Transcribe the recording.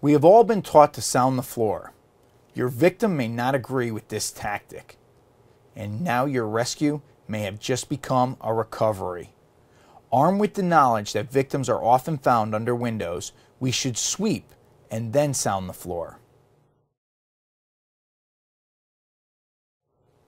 We have all been taught to sound the floor. Your victim may not agree with this tactic, and now your rescue may have just become a recovery. Armed with the knowledge that victims are often found under windows, we should sweep and then sound the floor.